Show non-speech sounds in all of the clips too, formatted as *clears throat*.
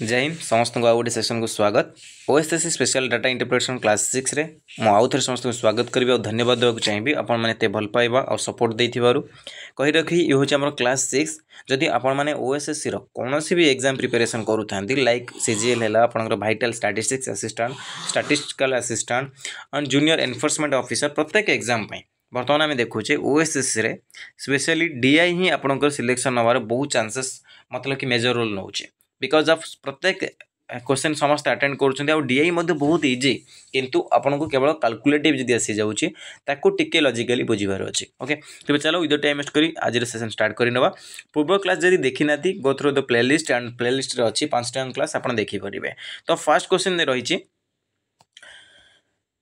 जय हिंद समस्त आउ गोटे सेसन को स्वागत OSSC special data interpretation class six रे मु आउ समस्त स्वागत करी और धन्यवाद देवाक चाहिए आपण भल पाइबा और सपोर्ट दे कही रखी ये हूँ आम क्लास सिक्स जदि आपण ओएसएससी कौन भी एक्जाम प्रिपेरेसन करूँ लाइक सीजीएल है आपंकर vital statistics assistant statistical assistant and junior enforcement officer प्रत्येक एक्जाम बर्तमान आम देखुचे ओएसएससी स्पेशली डीआई ही आपंकर सिलेक्शन हबार बहुत चानसेस मतलब कि मेजर रोल नौचे बिकज अफ प्रत्येक क्वेश्चन समस्त अटेंड कर डीआई बहुत इजी किंतु आपको केवल काल्कुलेटिव जब आसी जाऊँगी टी लजिकाली बुझार अच्छे ओके तेज चलो विद टाइम वेस्ट कर आज सेसन स्टार्ट करवा पूर्व क्लास जब देखी ना go through the playlist and playlist अच्छी पांच टाइम क्लास आप देखिपारे तो फास्ट क्वेश्चन रही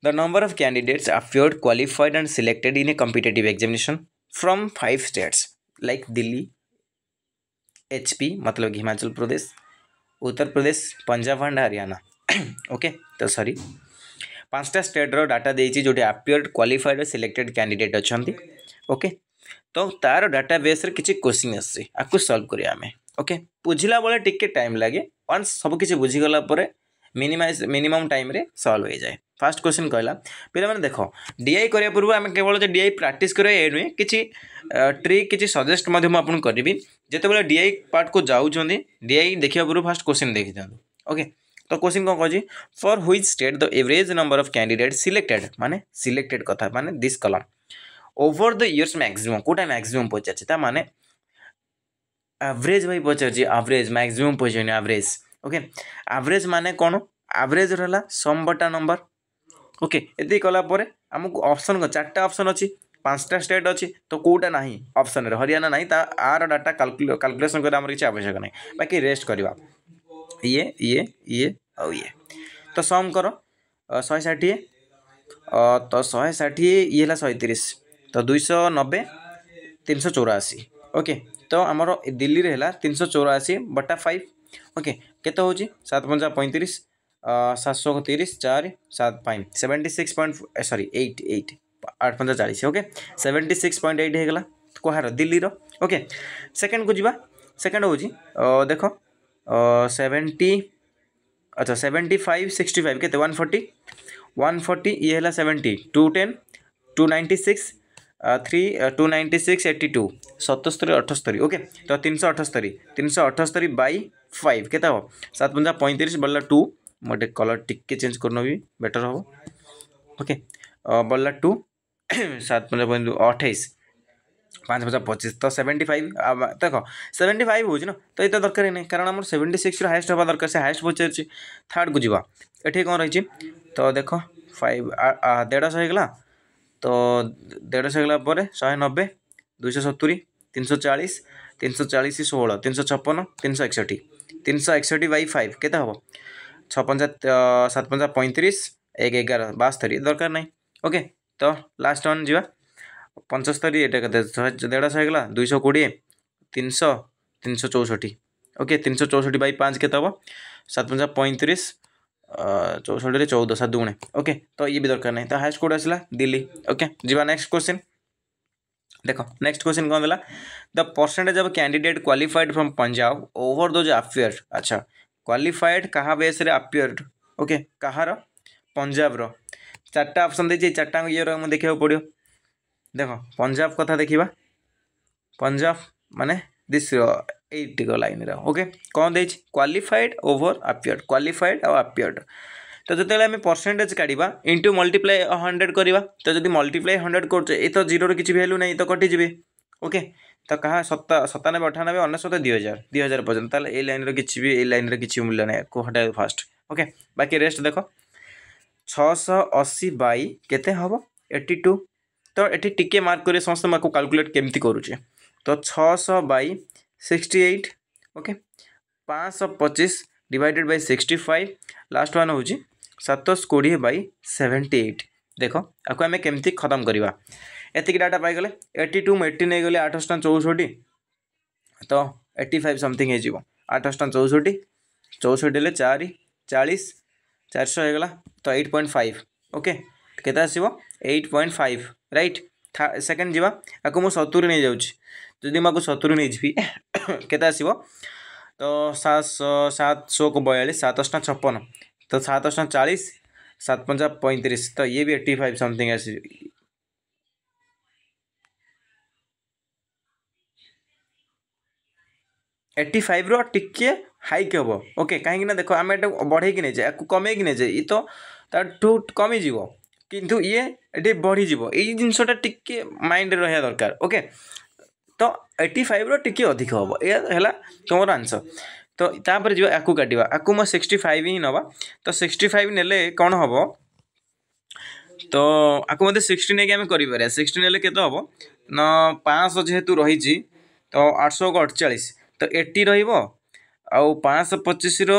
the number of candidates appeared qualified and selected in a competitive examination from five states like Delhi HP मतलब हिमाचल प्रदेश उत्तर प्रदेश पंजाब एंड हरियाणा ओके *clears throat* तो सरी पांचटा स्टेट्र डाटा देती जो आपिड क्वाफाइड सिलेक्टेड कैंडिडेट अच्छा ओके तो तार डाटा बेस किसी क्वेश्चन आसी आपको सल्व करें ओके बुझला बेल टे टाइम लगे वन सबकि बुझीगला ମିନିମାଇଜ୍ ମିନିମମ୍ ଟାଇମ୍ରେ ସଲ୍ଭ ହୋଇଯାଏ ଫାର୍ଷ୍ଟ କ୍ୱେଶ୍ଚିନ୍ କହିଲା ପିଲାମାନେ ଦେଖ ଡିଆଇ କରିବା ପୂର୍ବରୁ ଆମେ କେବଳ ଯେ ଡିଆଇ ପ୍ରାକ୍ଟିସ୍ କରିବା ଏ ନୁହେଁ କିଛି ଟ୍ରିକ୍ କିଛି ସଜେଷ୍ଟ ମଧ୍ୟ ମୁଁ ଆପଣଙ୍କୁ କରିବି ଯେତେବେଳେ ଡିଆଇ ପାର୍ଟକୁ ଯାଉଛନ୍ତି ଡିଆଇ ଦେଖିବା ପୂର୍ବରୁ ଫାର୍ଷ୍ଟ କ୍ୱେଶ୍ଚିନ୍ ଦେଖିଥାନ୍ତୁ ଓକେ ତ କ୍ୱେଶ୍ଚିନ୍ କ'ଣ କହୁଛି for which state the average number of candidate selected ମାନେ ସିଲେକ୍ଟେଡ୍ କଥା ମାନେ this column over the years maximum କେଉଁଟା ମ୍ୟାକ୍ସିମମ୍ ପଚାରିଛି ତା ମାନେ ଆଭରେଜ୍ ଭାଇ ପଚାରୁଛି ଆଭରେଜ୍ ମ୍ୟାକ୍ସିମମ୍ ପଚାରୁନି ଆଭରେଜ୍ ଓକେ ଆଭରେଜ୍ ମାନେ କ'ଣ ଆଭରେଜ୍ ରହିଲା ସମ୍ ବଟା ନମ୍ବର ଓକେ ଏତିକି କଲା ପରେ ଆମକୁ ଅପସନ୍ କ'ଣ ଚାରିଟା ଅପସନ୍ ଅଛି ପାଞ୍ଚଟା ଷ୍ଟେଟ୍ ଅଛି ତ କେଉଁଟା ନାହିଁ ଅପସନ୍ରେ ହରିୟାଣା ନାହିଁ ତା ଆର ଡାଟା କାଲକୁଲେସନ୍ କରିବା ଆମର କିଛି ଆବଶ୍ୟକ ନାହିଁ ବାକି ରେଷ୍ଟ କରିବା ଇଏ ଇଏ ଇଏ ଆଉ ଇଏ ତ ସମ୍ କର ଶହେ ଷାଠିଏ ତ ଶହେ ଷାଠିଏ ଇଏ ହେଲା ଶହେ ତିରିଶ ତ ଦୁଇଶହ ନବେ ତିନିଶହ ଚଉରାଅଶୀ ଓକେ ତ ଆମର ଦିଲ୍ଲୀରେ ହେଲା ତିନିଶହ ଚଉରାଅଶୀ ବଟା ଫାଇଭ୍ ओके के सात पंचा पैंतीस सातशह तीस चार सात पाई सेवेन्टी सिक्स पॉइंट सरी एट एट आठ पंचा चालीस okay seventy six point eight होगा कहार दिल्लीर ओके सेकेंड को जी सेकेंड हूँ देख सेवेन्टी अच्छा सेवेन्टी फाइव सिक्सटी फाइव के फोर्टी वन फोर्टी ये seventy two ten two ninety six three two ninety six eighty two सतस्तरी अठस्तरी ओके तो तीन सौ अठस्तरी तीन सौ अठस्तरी बै फाइव के हम सात पंजा पैंतीस बढ़ला टू मुझे कलर टी चेंज कर नबी बेटर हम ओके बढ़ला टू सात पंजा अठाईस पाँच पचास पचीस तो सेवेन्टी फाइव देख सेवेन्टी फाइव हो तो ये तो दरकार ही ना कारण आम सेवेन्टी सिक्स हाएस्ट हवा दरकार से हाएस्ट पचार थार्ड को जी ये कौन रही तो देख फाइव देढ़श होगा তো ଦେଢ଼ଶହ ହେଇଗଲା ପରେ ଶହେ ନବେ ଦୁଇଶହ ସତୁରି ତିନିଶହ ଚାଳିଶ ତିନିଶହ ଚାଳିଶ ଷୋହଳ ତିନିଶହ ଛପନ ତିନିଶହ ଏକଷଠି ତିନିଶହ ଏକଷଠି ବାଇ ଫାଇଭ୍ କେତେ ହେବ ଛଅ ପଞ୍ଚା ସାତ ପଞ୍ଚା ପଇଁତିରିଶ ଏକ ଏଗାର ବାସ୍ତରୀ ଦରକାର ନାହିଁ ଓକେ ତ ଲାଷ୍ଟ ୱାନ୍ ଯିବା ପଞ୍ଚସ୍ତରୀ ଏଇଟା କେତେ ଦେଢ଼ଶହ ହେଇଗଲା ଦୁଇଶହ କୋଡ଼ିଏ ତିନିଶହ ତିନିଶହ ଚଉଷଠି ଓକେ ତିନିଶହ ଚଉଷଠି ବାଇ ପାଞ୍ଚ କେତେ ହେବ ସାତ ପଞ୍ଚା ପଇଁତିରିଶ चौसठ चौदह सात दुगुणे ओके तो ये भी दरकार नहीं तो हाइस्ट कौट आसा दिल्ली ओके जीवा नेक्स्ट क्वेश्चन देख नेक्स्ट क्वेश्चन कौन देला the percentage of candidate qualified from Punjab over those appeared अच्छा क्वाफाइड क्या बेस आफियर्ड ओके कह पंजाब रार्टा अपसन दे चार्टा ये मुझे देखा पड़ो देख पंजाब कथा देखा पंजाब माने दिस ଏଇଟିକ ଲାଇନ୍ର ଓକେ କ'ଣ ଦେଇଛି କ୍ୱାଲିଫାଇଡ୍ ଓଭର୍ ଆପିୟର୍ଡ଼ କ୍ୱାଲିଫାଇଡ୍ ଆଉ ଆପିୟର୍ଡ଼ ତ ଯେତେବେଳେ ଆମେ ପରସେଣ୍ଟେଜ୍ କାଢ଼ିବା ଇଣ୍ଟୁ ମଲ୍ଟିପ୍ଲାଏ ହଣ୍ଡ୍ରେଡ଼ କରିବା ତ ଯଦି ମଲ୍ଟିପ୍ଲାଏ ହଣ୍ଡ୍ରେଡ଼ କରୁଛେ ଏ ତ ଜିରୋର କିଛି ଭ୍ୟାଲ୍ୟୁ ନାହିଁ ତ କଟିଯିବେ ଓକେ ତ କାହା ସତା ସତାନବେ ଅଠାନବେ ଅନେଶତ ଦୁଇ ହଜାର ଦୁଇ ହଜାର ପର୍ଯ୍ୟନ୍ତ ତାହେଲେ ଏଇ ଲାଇନ୍ର କିଛି ବି ଏଇ ଲାଇନ୍ର କିଛି ମୂଲ୍ୟ ନାହିଁ କୁ ହଟାଇବ ଫାଷ୍ଟ ଓକେ ବାକି ରେଷ୍ଟ ଦେଖ ଛଅଶହ ଅଶୀ ବାଇ କେତେ ହେବ ଏଟି ଟୁ ତ ଏଠି ଟିକିଏ ମାର୍କ କରିବେ ସମସ୍ତେ ମାକୁ କାଲକୁଲେଟ୍ କେମିତି କରୁଛେ ତ ଛଅଶହ ବାଇ 68 ओके पाँच सौ divided by sixty five last one हूँ सतश कोड़े बै सेवेन्टी एट देख आपको आम कमी खत्म करवा एतिक डाटा पाई एट्टी टू एट्टी नहीं गले आठशटा चौष्टि तो एट्टी फाइव समथिंग हो आठशटा चौष्टि चौष्टि हेल्ले चार चालीस चार सौ होगा तो एट पॉइंट फाइव ओके के आसो eight point five right second जावा सतुरी नहीं जाऊँगी यदि मैं आपको नहीं नहीं के आस तो सात सौ सात को बयालीस सात अष्टा छप्पन तो सात अष्टा चालीस सात पंचा पैंतीस तो ये भी एट्टी फाइव समथिंग आस एट्टी फाइव रे हाइक हे ओके कहीं देख आम बढ़े बढ़े नहीं जाए कमे नहीं जाए ये तो ताठू कमी किंतु ये ये बढ़ीज ये जिनसटा टी माइंड रहा दरकार ओके ତ ଏଇଟି ଫାଇଭ୍ର ଟିକେ ଅଧିକ ହେବ ଏହା ହେଲା ତୁମର ଆନ୍ସର୍ ତ ତାପରେ ଯିବା ଆକୁ କାଟିବା ଆକୁ ମୁଁ ସିକ୍ସଟି ଫାଇଭ୍ ହିଁ ନେବା ତ ସିକ୍ସଟି ଫାଇଭ୍ ନେଲେ କ'ଣ ହେବ ତ ଆକୁ ମଧ୍ୟ ସିକ୍ସଟି ନେଇକି ଆମେ କରିପାରିବା ସିକ୍ସଟି ନେଲେ କେତେ ହେବ ନା ପାଞ୍ଚଶହ ଯେହେତୁ ରହିଛି ତ ଆଠଶହକୁ ଅଠଚାଳିଶ ତ ଏଇଟି ରହିବ ଆଉ ପାଞ୍ଚଶହ ପଚିଶର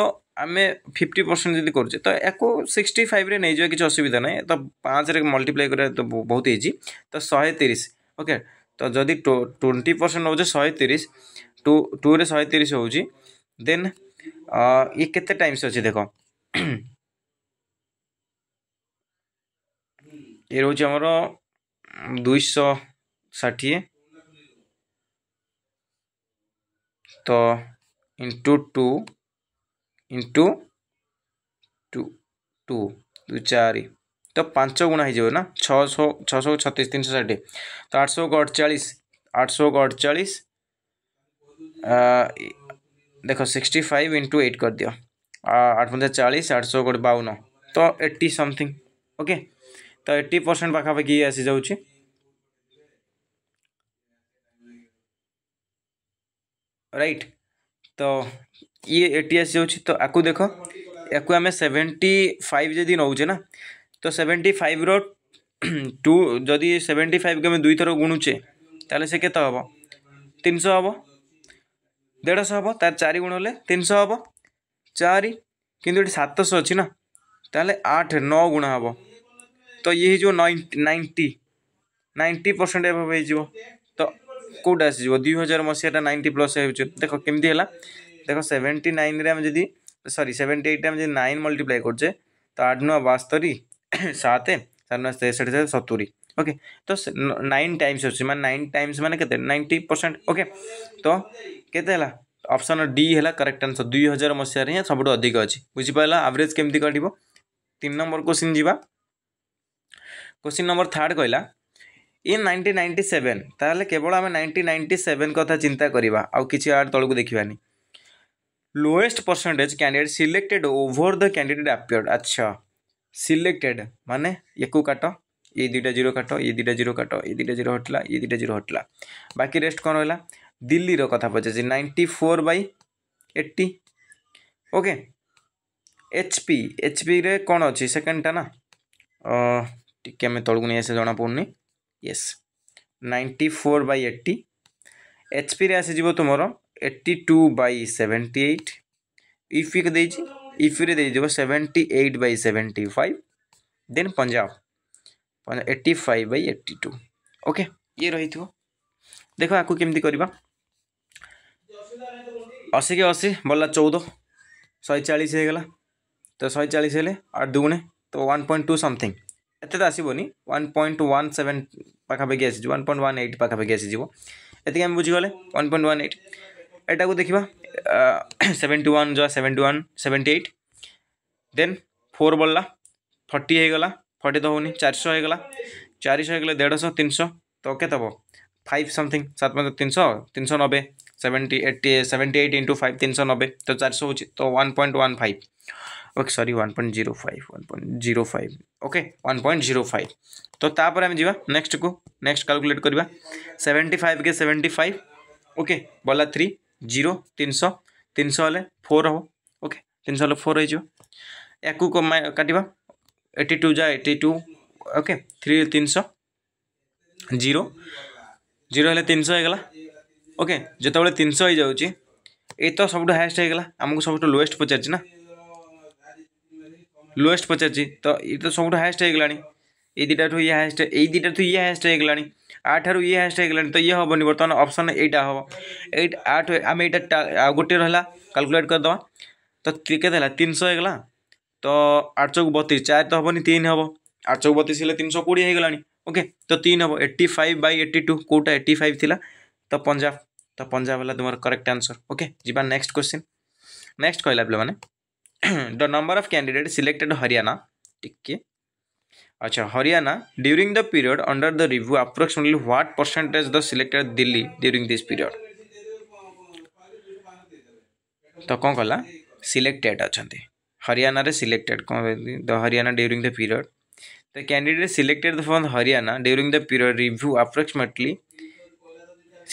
ଆମେ ଫିଫ୍ଟି ପରସେଣ୍ଟ ଯଦି କରୁଛେ ତ ୟାକୁ ସିକ୍ସଟି ଫାଇଭ୍ରେ ନେଇଯିବା କିଛି ଅସୁବିଧା ନାହିଁ ତ ପାଞ୍ଚରେ ମଲ୍ଟିପ୍ଲାଏ କରିବା ତ ବହୁତ ହେଇଛି ତ ଶହେ ତିରିଶ ଓକେ ତ ଯଦି ଟ୍ୱେଣ୍ଟି ପରସେଣ୍ଟ ହେଉଛି ଶହେ ତିରିଶ ଟୁ ଟୁରେ ଶହେ ତିରିଶ ହେଉଛି ଦେନ୍ ଇଏ କେତେ ଟାଇମ୍ସ ଅଛି ଦେଖ ଇଏ ରହୁଛି ଆମର ଦୁଇଶହ ଷାଠିଏ ତ into two into two two ଦୁଇ ଚାରି तो पांच गुणा हो ना छः छः छत्तीस तीन सौ षाठी तो आठ सौ अड़चाई आठ सौ अड़चाई देख सिक्सटी फाइव इंटु एट कर दि आठ पंजा चालीस आठ सौ गोटे बावन तो एट्टी समथिंग ओके तो एट्टी परसेंट पाखापाखि ये आसी जा राइट तो ये एट्टी आसी जा तो आपको देख या सेवेन्टी फाइव जी नौचे ना তো সেভেন্টি ফাইভ্র টু যদি সেভেন্টি ফাইভকে আমি দুইথর গুণুଛে তাহলে সে কেত হব তিনশো হব দেড়শো হব তার চারি গুণ হলে তিনশো হব চারি কিন্তু এটি সাতশো অছি না তাহলে আট ন গুণ হব তো ইয়ে হয়ে নাইনটি নাইনটি পরসেন্ট এভাবে হয়ে যাব তো কোটা আসিযোগ দুই হাজার মশিয়াটা নাইনটি প্লস হয়েছে দেখো কেমতি হল দেখো সেভেন্টি নাইনরে আমি যদি সরি সেভেন্টি এইটে আমি যদি নাইন মল্টিপ্লাই করছে তো আট নয় বাস্তরি ସାତ ସାତ ତେଷଠି ସାତ सतुरी ओके तो नाइन टाइम्स अच्छे मैं नाइन टाइम्स मैंने के नाइंटी परसेंट ओके तो के ऑप्शन डी है करेक्ट आंसर दुई हजार मसीह हिं सब अधिक अच्छी बुझीपाल आवरेज केमती कट तीन नंबर क्वेश्चन जी क्वेश्चन नंबर थार्ड कहला इन नाइंटी नाइंटी सेवेन ताल केवल आम नाइंटी नाइंटी सेवेन कथा चिंता करवा आउ कि तौक देखानी lowest percentage candidate selected over the candidate appeared अच्छा সিলেক্টেড মানে একু কাট এই দুইটা জিরো কাট এই দুইটা জিরো কাট এই দুইটা জিরো হটলা এই দুইটা জিরো হটলা বাকি রেস্ট কোণ রহিলা দিল্লির কথা পচারছি নাইনটি ফোর বাই এটি ওকে এচপি এচপিরে কোণ অছি সেকেন্ডটা না টিকি আমি তলকু নিয়ে আসে জনাপড়ুনি yes ninety four by eighty এচপিরে আসিযোগ তোমার eighty two by seventy eight ইফিক দিয়েছি ଇଫିରେ ଦେଇଯିବ seventy eight by seventy five then Punjab Punjab eighty five by eighty two okay ଇଏ ରହିଥିବ ଦେଖ ଆକୁ କେମିତି କରିବା ଅଶୀକି ଅଶୀ ବଲା ଚଉଦ ଶହେ ଚାଳିଶ ହେଇଗଲା ତ ଶହେ ଚାଳିଶ ହେଲେ ଆଠ ଦୁଗୁଣେ ତ ୱାନ୍ ପଏଣ୍ଟ ଟୁ ସମଥିଙ୍ଗ ଏତେ ତ ଆସିବନି ୱାନ୍ ପଏଣ୍ଟ ୱାନ୍ ସେଭେନ୍ ପାଖାପାଖି ଆସିଯିବ ୱାନ୍ ପଏଣ୍ଟ ୱାନ୍ ଏଇଟ୍ ପାଖାପାଖି ଆସିଯିବ ଏତିକି ଆମେ ବୁଝିଗଲେ ୱାନ୍ ପଏଣ୍ଟ ୱାନ୍ ଏଇଟ୍ एटा को देखा सेवेन्टी वन जो seventy one seventy eight then four बढ़ला फर्टी होगला फर्टी तो होनी चार शह होगा चार शह हो देशह तीन शह तो कैत हे फाइव समथिंग सात मत तीन शह तीन शौ नबे seventy eighty seventy eight into five तीन शौ नबे तो चार शौ हो तो one point one five okay sorry one point zero five one point zero five okay one point zero five तो तापर आम जा नेक्स्ट को नेक्स्ट कालकुलेट करवा सेवेन्टी फाइव के सेवेन्टी फाइव ओके बला थ्री जीरो तीन शह तीन शह फोर हम ओके तीन शह फोर हो काटा एटी टू जा एटी टू ओके थ्री तीन शह जीरो जीरो तीन शह होगा ओके जिते तीन शह हो तो सब हाएस्ट होगा आमको सब लोएस्ट पचार ना लोएस्ट पचार तो ये तो सब हाएस्ट होगा এই দুইটা ঠু ইয়া হ্যাশট্যাগ এই দুইটা ঠু ইয়া হ্যাশট্যাগ ହେଇଗଲାଣି ଆ ଠାରୁ ଇଏ ହ୍ୟାସଟ୍ୟାଗ୍ ହେଇଗଲାଣି ତ ଇଏ ହେବନି ବର୍ତ୍ତମାନ ଅପସନ୍ ଏଇଟା ହେବ ଏଇଟ ଆଠ ଆମେ ଏଇଟା ଆଉ ଗୋଟିଏ ରହିଲା କାଲକୁଲେଟ୍ କରିଦେବା ତ କେତେ ହେଲା ତିନିଶହ ହେଇଗଲା ତ ଆଠ ଚଉକୁ ବତିଶ ଚାରି ତ ହେବନି ତିନି ହେବ ଆଠ ଚଉକୁ ବତିଶ ହେଲେ ତିନିଶହ କୋଡ଼ିଏ ହେଇଗଲାଣି ଓକେ ତ ତିନି ହେବ eighty five by eighty two କେଉଁଟା ଏଟି ଫାଇଭ୍ ଥିଲା ତ ପଞ୍ଜାବ ତ ପଞ୍ଜାବ ହେଲା ତୁମର କରେକ୍ଟ ଆନ୍ସର୍ ଓକେ ଯିବା ନେକ୍ସଟ କ୍ୱେଶ୍ଚିନ୍ ନେକ୍ସଟ କହିଲା ପିଲାମାନେ the number of candidate selected Haryana ଟିକେ अच्छा Haryana during the period under the review approximately what percentage the selected Delhi during this period तो कौन कला सिलेक्टेड अच्छा हरियाणा रे सिलेक्टेड कौन the Haryana during the period the candidate selected from Haryana during the period review approximately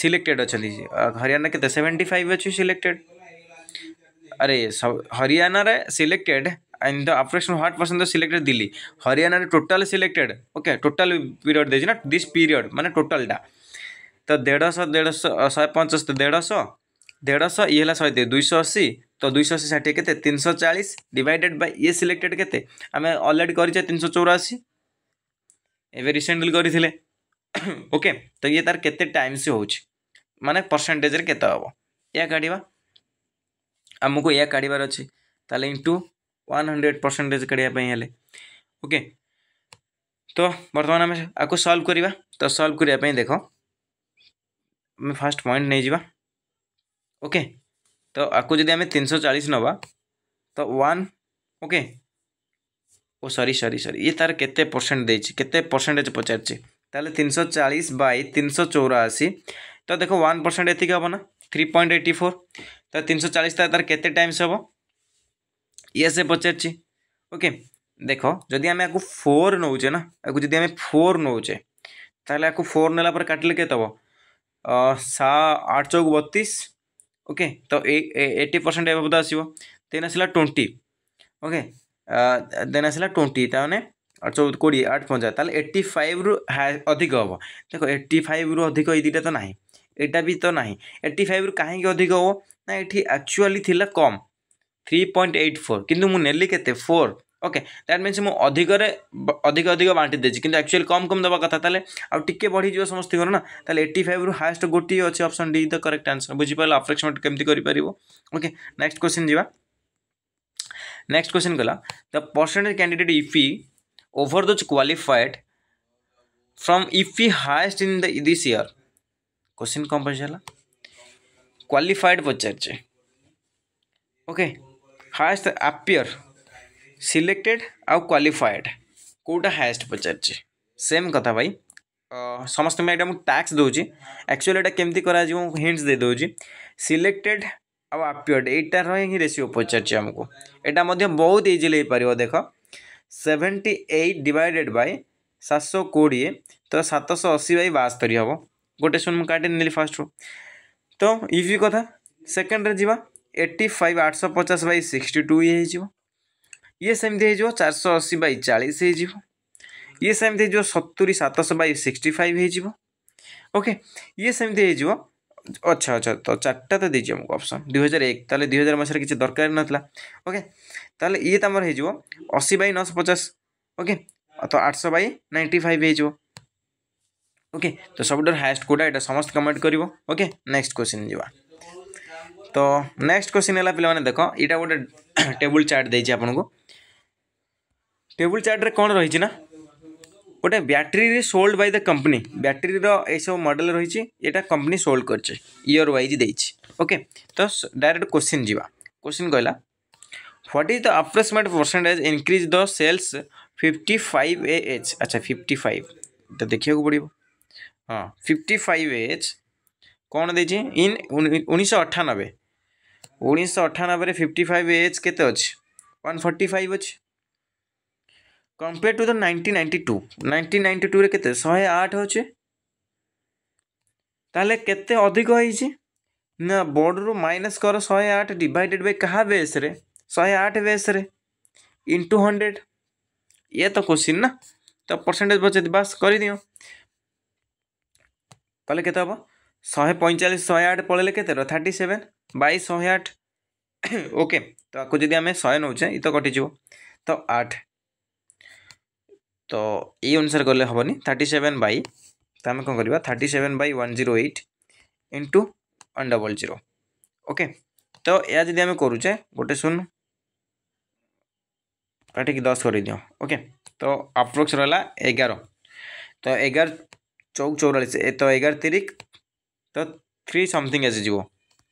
selected अच्छा हरियाणा के सेवेन्टी फाइव अच्छे selected अरे हरियाणा रे selected and the operation heart person the selected Delhi Haryana total selected okay total period देजी ना this period माने तो देढ़ शह देढ़ शहे पंचाश तो देढ़ ये शहे दुईश अशी तो दुई अशी षाठी केन तीन सौ चालीस डिवाइडेड बै ये सिलेक्टेड के आम अलरेडी करे तीन सौ चौराशी एवं रिसेंटली करते ओके तो ये तार के टाइम से हो माने परसेंटेज केत हम या काढ़ा आमको या काढ़ अच्छे ताल इंटू वन हंड्रेड परसेंटेज करेंगे ओके तो बर्तमान आम आपको सल्व करवा तो सल्व करने देख आम फास्ट पॉइंट नहीं जावा ओके तो आपको जब आम तीन सौ चालीस नवा तो one okay oh sorry sorry sorry ये तार के परसेंट देते परसेंटेज पचारे तीन सौ चालीस बै तीन सौ चौराशी तो देखो वन परसेंट ये हम ना थ्री पॉइंट एट्टी फोर तो तीन सौ चालीस तार के टाइम्स हम ये से पचार ओके देखो जदि आम आपको फोर नौचे ना आपको जब फोर नौचे तेल आपको फोर नाला काटले के आठ चौक बतीस ओके तो एट्टी परसेंट एवं तो आसो देन आसला ट्वेंटी ओके देन आसला ट्वेंटी तेने चौदह कोड़े आठ पंचायत एट्टी फाइव रु अधिक हम देख एट्टी फाइव रु अधिक यहाँ तो नहीं यहाँ भी तो नहीं एट्टी फाइव रु कहीं अधिक हम ना ये आकचुआली कम থ্রি ପଏଣ୍ଟ ଏଇଟ୍ ଫୋର୍ କିନ୍ତୁ ମୁଁ ନେଲି କେତେ ଫୋର୍ ଓକେ ଦ୍ୟାଟ୍ ମିନ୍ସ ମୁଁ ଅଧିକରେ ଅଧିକ ଅଧିକ ବାଣ୍ଟି ଦେଇଛି କିନ୍ତୁ ଆକ୍ଚୁଆଲି କମ୍ କମ୍ ଦେବା କଥା ତାହେଲେ ଆଉ ଟିକେ ବଢ଼ିଯିବ ସମସ୍ତଙ୍କର ନା ତାହେଲେ ଏଇଟି ଫାଇଭ୍ରୁ ହାଏଷ୍ଟ ଗୋଟିଏ ଅଛି option D the correct answer ବୁଝିପାରିଲ ଆପ୍ରୋକ୍ସିମେଟ୍ କେମିତି କରିପାରିବ ଓକେ ନେକ୍ସଟ କ୍ୱେଶ୍ଚିନ୍ ଯିବା ନେକ୍ସଟ କ୍ୱେଶ୍ଚିନ୍ ଗଲା ଦ ପର୍ସେଣ୍ଟେଜ୍ କ୍ୟାଣ୍ଡିଡେଟ୍ ଇଫି ଓଭର୍ ଦୋଜ୍ କ୍ୱାଲିଫାଏଡ୍ फ्रॉम इफी highest in the this year question कौन पचारा क्वालिफाइड पचार ओके हाएस्ट आपिययर सिलेक्टेड आउ क्वाफाएड कौटा हाएस्ट पचार सेम कथा भाई समस्त में टैक्स दूँ एक्चुअली ये कमी कर हिंट्स दे दूँ सिलेक्टेड आउ आपिययड यार ही रेसीो पचारे यहाँ मैं बहुत इजिली हो पार देख सेवेन्टी एट डिवाइडेड बै सात सौ कोड़े तो सात शौ अशी बै बास्तरी हम गोटे शून का फास्ट रू तो इजी कथा सेकेंड रे जीवा एट्टी फाइव आठश पचास बै सिक्सटी टू ये ये सेमती हो चार सौ अशी बै चालीस ये सेमती हो सतुरी सतश बै सिक्सटी फाइव होके ये सेमती हो अच्छा अच्छा तो चार्टा तो देखिए मुझे अप्सन दुईार एक दुईार मसीह किसी दरकार ना ओके ताले ये तो अशी बै नौश पचास ओके तो आठ सौ बै नाइंटी फाइव होके तो सब हाएस्ट कौटा ये समस्त कमेंट करके नेक्स्ट क्वेश्चन जावा ତ ନେକ୍ସଟ କ୍ୱେଶ୍ଚିନ୍ ହେଲା ପିଲାମାନେ ଦେଖ ଏଇଟା ଗୋଟେ ଟେବୁଲ୍ ଚାର୍ଟ ଦେଇଛି ଆପଣଙ୍କୁ ଟେବୁଲ୍ ଚାର୍ଟରେ କ'ଣ ରହିଛି ନା ଗୋଟେ battery sold by the company ବ୍ୟାଟେରୀର ଏଇସବୁ ମଡ଼େଲ ରହିଛି ଏଇଟା କମ୍ପାନୀ ସୋଲ୍ଡ କରିଛି ଇୟର୍ ୱାଇଜ୍ ଦେଇଛି ଓକେ ତ ଡାଇରେକ୍ଟ କ୍ୱେଶ୍ଚିନ୍ ଯିବା କ୍ୱେଶ୍ଚିନ୍ କହିଲା what is the approximate percentage increase the sales fifty five A H ଆଚ୍ଛା ଫିଫ୍ଟି ଫାଇଭ୍ ତ ଦେଖିବାକୁ ପଡ଼ିବ ହଁ ଫିଫ୍ଟି ଫାଇଭ୍ ଏଚ୍ କ'ଣ ଦେଇଛି ଇନ୍ ଉଣେଇଶହ ଅଠାନବେ ଉଣେଇଶହ ଅଠାନବେରେ ଫିଫ୍ଟି ଫାଇଭ୍ ଏଜ୍ କେତେ ଅଛି ୱାନ୍ ଫର୍ଟି ଫାଇଭ୍ ଅଛି compare to the nineteen ninety two nineteen ninety ଟୁରେ କେତେ ଶହେ ଆଠ ଅଛି ତାହେଲେ କେତେ ଅଧିକ ହେଇଛି ନା ବୋର୍ଡ଼ରୁ ମାଇନସ୍ କର ଶହେ ଆଠ ଡିଭାଇଡ଼େଡ଼୍ ବାଇ କାହା ବେସ୍ରେ ଶହେ ଆଠ ବେସ୍ରେ ଇଣ୍ଟୁ ହଣ୍ଡ୍ରେଡ଼୍ ଇଏ ତ କୋଶ୍ଚିନ୍ ନା ତ ପରସେଣ୍ଟେଜ୍ ବଚେଇ ବାସ୍ କରିଦିଅ କହିଲେ କେତେ ହେବ ଶହେ ପଇଁଚାଳିଶ ଶହେ ଆଠ ପଳେଇଲେ କେତେ ର ଥାର୍ଟି ସେଭେନ୍ বাই শহে আঠ ওকে তো আকু যদি আমি শহে নেউছে ই তো কটিযোগ ତ ଆଠ ତ ଏଇ ଅନୁସାରେ ଗଲେ ହେବନି ଥାର୍ଟି ସେଭେନ୍ ବାଇ ତ ଆମେ କ'ଣ କରିବା thirty seven by one zero eight into one double zero okay ତ ଏହା ଯଦି ଆମେ କରୁଛେ ଗୋଟେ ଶୂନ କାଟିକି ଦଶ କରିଦିଅ ଓକେ ତ ଆପ୍ରୋକ୍ସ ରହିଲା ଏଗାର ତ ଏଗାର ଚଉକ ଚଉରାଳିଶ ତ ଏଗାର ତିରିକ ତ ଥ୍ରୀ ସମଥିଙ୍ଗ ଆସିଯିବ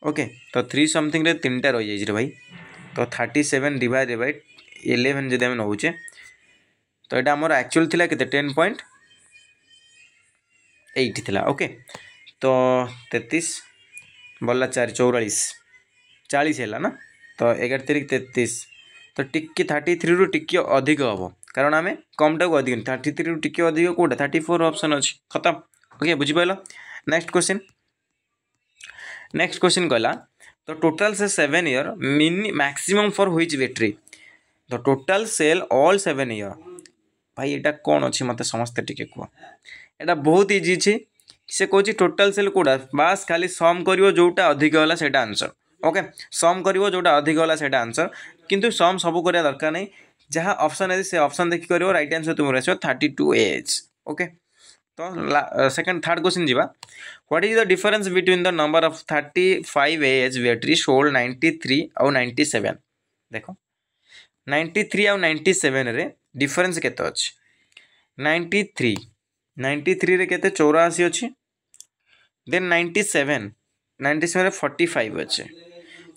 ओके तो थ्री समथिंग रे टा रही जाइए भाई तो thirty seven divide by eleven जब आम नौचे तो यहाँ आम आकचुअल थी कैसे टेन पॉइंट एट थिला ओके तो तेतीस बल्ला चार चौरास चालीस है ना तो एगार तारीख तेतीस तो टिके थर्टी थ्री रू टे अधिक हम कारण आम कमटा को अधिक थर्टी थ्री टी अधिक कौटा थर्टी फोर अप्सन अच्छी खत्म ओके बुझिपाल नेक्स्ट क्वेश्चन नेक्स्ट क्वेश्चन कहला द टोटल से सेवेन इयर मिनि maximum for which battery the total sale all seven year भाई यहाँ कौन अच्छे मत समस्ते टी कह यहाँ बहुत इजी अच्छी से कौन टोटाल सेल कौटा बास खाली सम कर जोटा अधिक है सैटा आंसर ओके सम कर जोटा अधिक होगा सैटा आंसर कितु सम सब करा दरकार नहीं जहाँ अप्सन अच्छे से अप्सन देखिक रईट आंसर तुम आस थर्टी टू एज ओके तो सेकेंड थर्ड क्वेश्चन जी what is the difference between the number of thirty five एज बैटरी सोल्ड नाइंटी थ्री आउ नाइंटी सेवेन देख नाइंटी थ्री आउ नाइंटी सेवेन रे डिफरेन्स के अच्छे नाइंटी थ्री नाइंटी थ्री रे के चौराशी अच्छे then ninety seven ninety seven forty five अच्छे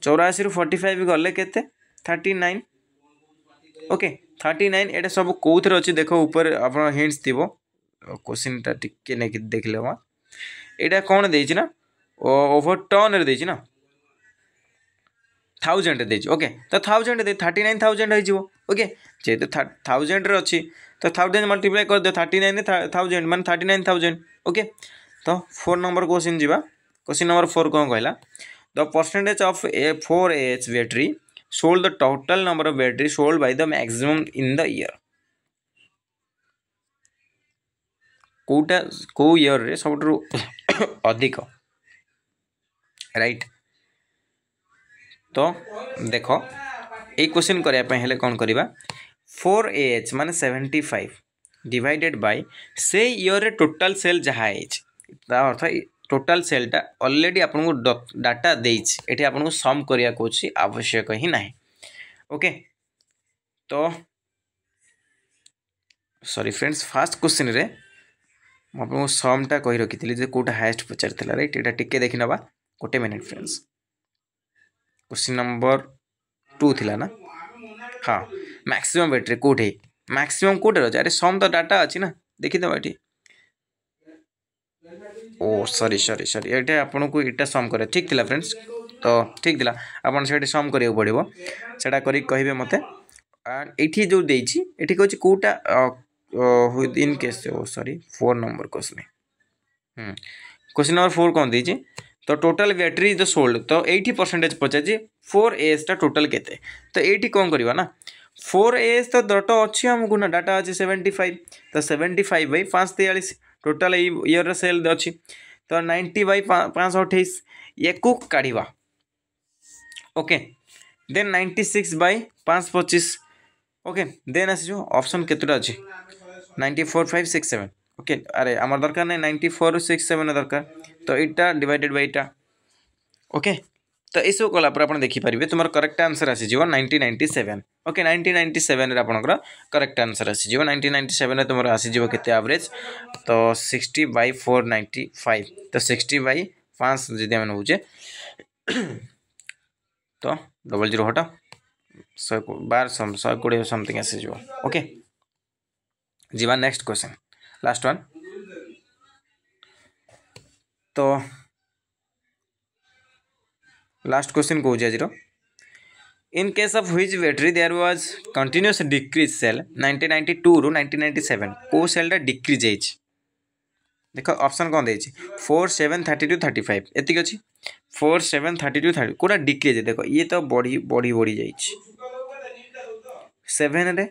चौराशी रु फर्टी फाइव गले के thirty nine okay thirty nine ये सब कौर अच्छे देख ऊपर आप हिंट्स थी क्वेश्चन टा टे देख ले कौन देना ओभर टर्न रे देना थाउजेंड दे ओके तो थाउजेंड थर्टी नाइन थाउजेंड होके जेहतु थाउजेंड रही तो थाउजेंड मल्टीप्लाई करदे थर्टी नाइन थाउजेंड मैं थर्टी नाइन थाउजेंड ओके तो फोर नंबर क्वेश्चन जी क्वेश्चन नंबर फोर कौन कहला the percentage of A four H battery sold the total number of battery sold by the maximum in the year କେଉଁଟା କେଉଁ ଇୟର୍ରେ ସବୁଠାରୁ ଅଧିକ right ତ ଦେଖ ଏଇ କ୍ୱେଶ୍ଚିନ୍ କରିବା ପାଇଁ ହେଲେ କ'ଣ କରିବା ଫୋର୍ ଏ ଏଚ୍ ମାନେ ସେଭେଣ୍ଟି ଫାଇଭ୍ ଡିଭାଇଡ଼େଡ଼୍ ବାଇ ସେ ଇୟର୍ରେ ଟୋଟାଲ୍ ସେଲ୍ ଯାହା ହେଇଛି ତା ଅର୍ଥ ଟୋଟାଲ୍ ସେଲ୍ଟା ଅଲରେଡ଼ି ଆପଣଙ୍କୁ ଡାଟା ଦେଇଛି ଏଠି ଆପଣଙ୍କୁ ସମ୍ କରିବାକୁ ଅଛି ଆବଶ୍ୟକ ହିଁ ନାହିଁ ଓକେ ତ ସରି ଫ୍ରେଣ୍ଡସ୍ ଫାର୍ଷ୍ଟ କ୍ୱେଶ୍ଚିନ୍ରେ ମୁଁ ଆପଣଙ୍କୁ ସମଟା କହି ରଖିଥିଲି ଯେ କେଉଁଟା ହାଏଷ୍ଟ ପଚାରିଥିଲା ରାଇଟ୍ ଏଇଟା ଟିକେ ଦେଖିନେବା ଗୋଟେ minute friends question number two ଥିଲା ନା ହଁ ମ୍ୟାକ୍ସିମମ୍ ବେଟ୍ରି କେଉଁଠି ମ୍ୟାକ୍ସିମମ୍ କେଉଁଠି ଅଛି ଆରେ ସମ୍ ତ ଡାଟା ଅଛି ନା ଦେଖିଦେବା ଏଠି ଓ ସରି ସରି ସରି ଏଇଟା ଆପଣଙ୍କୁ ଏଇଟା ସମ୍ କରିବା ଠିକ୍ ଥିଲା ଫ୍ରେଣ୍ଡସ୍ ତ ଠିକ୍ ଥିଲା ଆପଣ ସେଇଠି ସମ୍ କରିବାକୁ ପଡ଼ିବ ସେଇଟା କରିକି କହିବେ ମୋତେ ଏଇଠି ଯେଉଁ ଦେଇଛି ଏଠି କହୁଛି କେଉଁଟା विद इन केस से हो सॉरी फोर नंबर क्वेश्चन है क्वेश्चन नंबर फोर कौन दीजिए तो total battery is the sold तो एटी परसेंटेज पचार फोर एजटा टोटाल के तो ये कौन करवा ना फोर एज तो डट अच्छे आमको ना डाटा अच्छे सेवेन्टी फाइव तो सेवेन्टी फाइव बै पाँच तेयालीस टोटाल इयर सेल अच्छी तो नाइंटी बै पाँच अठाईस याकू काढ़ okay then ninety six by पाँच पचीस ओके देन आसीज अपसन के ninety four five six seven okay अरे आम दरकार ना नाइंटी फोर सिक्स सेवेन दरकार तो यहाँ डिवाइडेड बैटा ओके तो यह सब कलापर आप देखिपर तुम करेक्ट आंसर आसी ninety ninety seven okay ninety ninety seven आप करेक्ट आंसर आसी नाइंटी नाइंटी सेवेन तुम आसीज आवरेज तो sixty by four ninety five तो सिक्सटी बै पाँच जी आम तो डबल जीरो हटा બાર સમ સો કોડી સમથિંગ એસે જુઓ ઓકે જીવા next question last last question कौन आज in case of which battery there was continuous decrease sale 1992 रु 1997 को सेल टा डिक्रीज होइछ देख ऑप्शन कोन देइछ 4732 35 एतिक अछि four seven thirty two thirty कौटा डिक्रीज देख ये तो बढ़ी बढ़ी बढ़ी जा सेवेन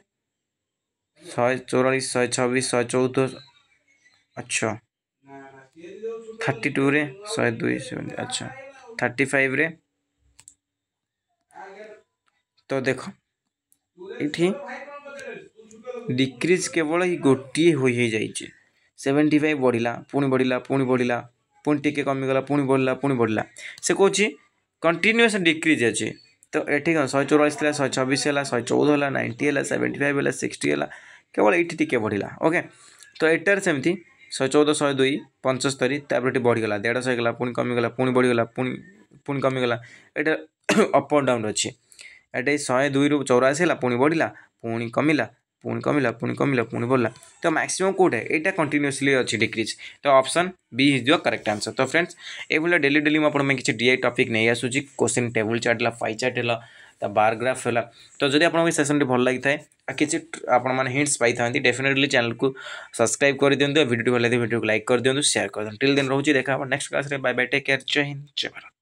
शहे चौरास शहे छब्बीस शहे चौदह अच्छा थर्टी टू रे शहे दुई अच्छा थर्टी फाइव रे तो देख ये डिक्रीज केवल गोटे हो जाए सेवेन्टी फाइव बढ़ला पुणी बढ़ला पुणी बढ़ला ପୁଣି ଟିକେ କମିଗଲା ପୁଣି ବଢ଼ିଲା ପୁଣି ବଢ଼ିଲା ସେ କହୁଛି କଣ୍ଟିନ୍ୟୁଅସ୍ ଡିକ୍ରିଜ୍ ଅଛି ତ ଏଠି କ'ଣ ଶହେ ଚଉରାଳିଶ ଥିଲା ଶହେ ଛବିଶ ହେଲା ଶହେ ଚଉଦ ହେଲା ନାଇଣ୍ଟି ହେଲା ସେଭେଣ୍ଟି ଫାଇଭ୍ ହେଲା ସିକ୍ସଟି ହେଲା କେବଳ ଏଇଠି ଟିକେ ବଢ଼ିଲା ଓକେ ତ ଏଟାରେ ସେମିତି ଶହେ ଚଉଦ ଶହେ ଦୁଇ ପଞ୍ଚସ୍ତରୀ ତାପରେ ଏଠି ବଢ଼ିଗଲା ଦେଢ଼ଶହ ହେଇଗଲା ପୁଣି କମିଗଲା ପୁଣି ବଢ଼ିଗଲା ପୁଣି ପୁଣି କମିଗଲା ଏଇଟା ଅପ୍ ଆଣ୍ଡ ଡାଉନ୍ ଅଛି ଏଠି ଶହେ ଦୁଇରୁ ଚଉରାଅଶୀ ହେଲା ପୁଣି ବଢ଼ିଲା ପୁଣି କମିଲା पुण कमला पुणी कमला पुणी बढ़ला तो मैक्सीम कौटा यहाँ कंटिन्यूसली अच्छी डिक्रीज तो option B is the correct answer तो फ्रेंड्स ये डेली डेली मुझे किसी डीआई टपिक नहीं आसूँ क्वेश्चन टेबुल चार्ट है फाइ चार्ट है बारग्राफ है तो जब आप सेसन भल लगी है किसी हिंट्स पाई डेफिनेटली चैनल को सब्सक्राइब कर दिखाँ भिडियो भले भिडियो को लाइक कर दिखाँ सेयर कर दिखाँ टिल दिन रोचे देखा नेक्स्ट क्लास में bye bye take care Jai Hind जय भारत